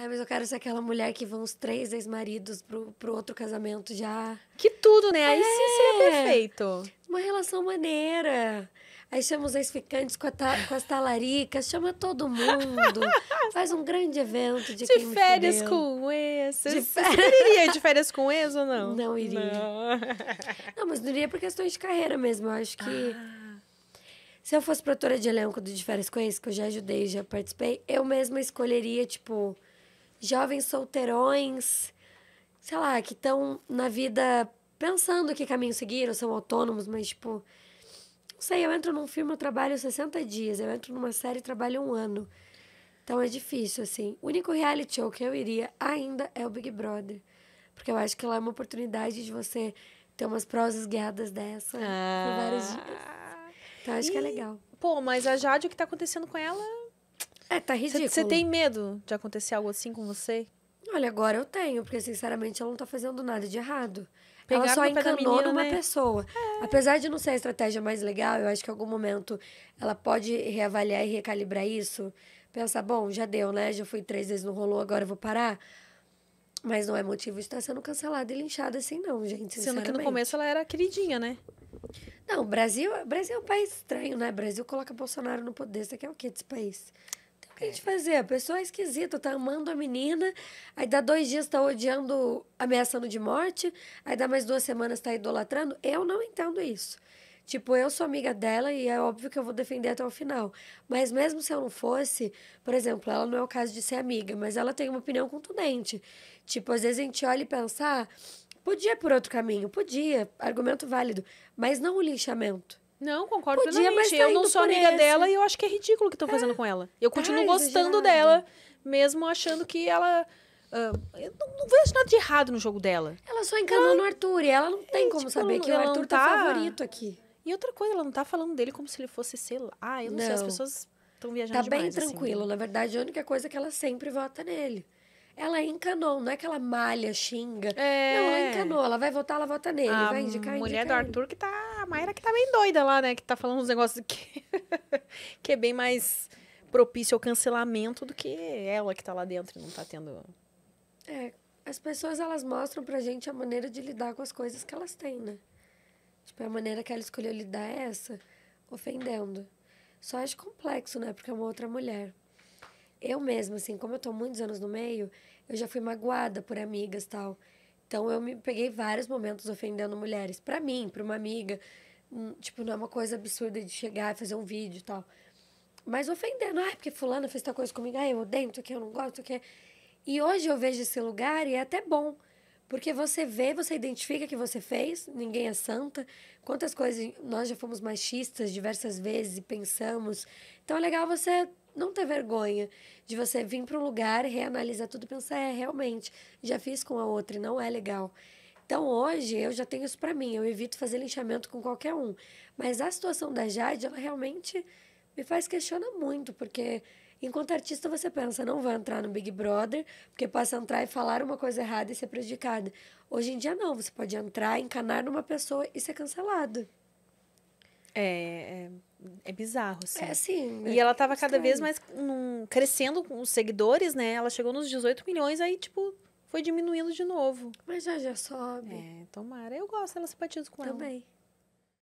Ai, mas eu quero ser aquela mulher que vão os três ex-maridos pro, pro outro casamento já. Que tudo, né? Aí é. sim seria perfeito. Uma relação maneira. Aí chama os ex-ficantes com, ta, com as talaricas, chama todo mundo. faz um grande evento de, de férias com esse. De férias... Você iria de férias com esse ou não? Não iria. Não. não, mas não iria por questões de carreira mesmo. Eu acho que. Ah. Se eu fosse produtora de elenco do De Férias com Ex, que eu já ajudei, já participei, eu mesma escolheria, tipo jovens solteirões, sei lá, que estão na vida pensando que caminho seguir, ou são autônomos, mas tipo. Não sei, eu entro num filme, eu trabalho 60 dias, eu entro numa série, trabalho um ano. Então é difícil, assim. O único reality show que eu iria ainda é o Big Brother. Porque eu acho que lá é uma oportunidade de você ter umas prosas guiadas dessa ah. por vários dias. Ah. Então acho e... que é legal. Pô, mas a Jade, o que tá acontecendo com ela é, tá ridículo. Você tem medo de acontecer algo assim com você? Olha, agora eu tenho, porque sinceramente ela não tá fazendo nada de errado. Pegar ela só encanou menina, numa né? pessoa. É. Apesar de não ser a estratégia mais legal, eu acho que em algum momento ela pode reavaliar e recalibrar isso. Pensar, bom, já deu, né? Já fui três vezes, não rolou, agora eu vou parar. Mas não é motivo de estar sendo cancelada e linchada assim, não, gente. Sendo que no começo ela era queridinha, né? Não, Brasil, Brasil é um país estranho, né? Brasil coloca Bolsonaro no poder. Você quer o quê desse país? que a é. gente fazer? A pessoa é esquisita, tá amando a menina, aí dá dois dias, tá odiando, ameaçando de morte, aí dá mais duas semanas, tá idolatrando. Eu não entendo isso. Tipo, eu sou amiga dela e é óbvio que eu vou defender até o final. Mas mesmo se eu não fosse, por exemplo, ela não é o caso de ser amiga, mas ela tem uma opinião contundente. Tipo, às vezes a gente olha e pensa, ah, podia por outro caminho, podia, argumento válido, mas não o linchamento. Não, concordo Podia, plenamente. Tá eu não sou amiga esse. dela e eu acho que é ridículo o que estão é. fazendo com ela. Eu continuo tá, gostando dela, mesmo achando que ela. Uh, eu não, não, vejo nada de errado no jogo dela. Ela só encanou no Arthur e ela não é, tem como tipo, saber que o Arthur tá... tá favorito aqui. E outra coisa, ela não tá falando dele como se ele fosse, sei lá. Ah, eu não, não. sei, as pessoas estão viajando Tá demais, bem assim, né? tranquilo. Assim, Na verdade, a única coisa é que ela sempre vota nele ela encanou, não é que ela malha, xinga. É. Não, ela encanou, ela vai votar, ela vota nele, a vai indicar, mulher indicar do ele. Arthur que tá Mayra que tá bem doida lá, né? Que tá falando uns negócios que, que é bem mais propício ao cancelamento do que ela que tá lá dentro e não tá tendo. É, as pessoas elas mostram pra gente a maneira de lidar com as coisas que elas têm, né? Tipo, a maneira que ela escolheu lidar é essa, ofendendo. Só acho complexo, né? Porque é uma outra mulher. Eu mesma, assim, como eu tô muitos anos no meio, eu já fui magoada por amigas tal. Então eu me peguei vários momentos ofendendo mulheres, para mim, para uma amiga, hum, tipo, não é uma coisa absurda de chegar e fazer um vídeo e tal. Mas ofendendo, ah, porque fulana fez tal coisa comigo, ah, eu odeio, que eu não gosto, que E hoje eu vejo esse lugar e é até bom. Porque você vê, você identifica que você fez, ninguém é santa. Quantas coisas nós já fomos machistas diversas vezes e pensamos. Então é legal você não ter vergonha de você vir para um lugar, reanalisar tudo e pensar, é, realmente, já fiz com a outra e não é legal. Então, hoje, eu já tenho isso para mim. Eu evito fazer linchamento com qualquer um. Mas a situação da Jade, ela realmente me faz questionar muito, porque enquanto artista você pensa, não vou entrar no Big Brother, porque posso entrar e falar uma coisa errada e ser prejudicada. Hoje em dia, não. Você pode entrar, encanar numa pessoa e ser cancelado. É, é é bizarro, assim. É, sim. E é ela tava estranho. cada vez mais num, crescendo com os seguidores, né? Ela chegou nos 18 milhões, aí, tipo, foi diminuindo de novo. Mas já já sobe. É, tomara. Eu gosto, ela simpatiza com Também. ela. Também.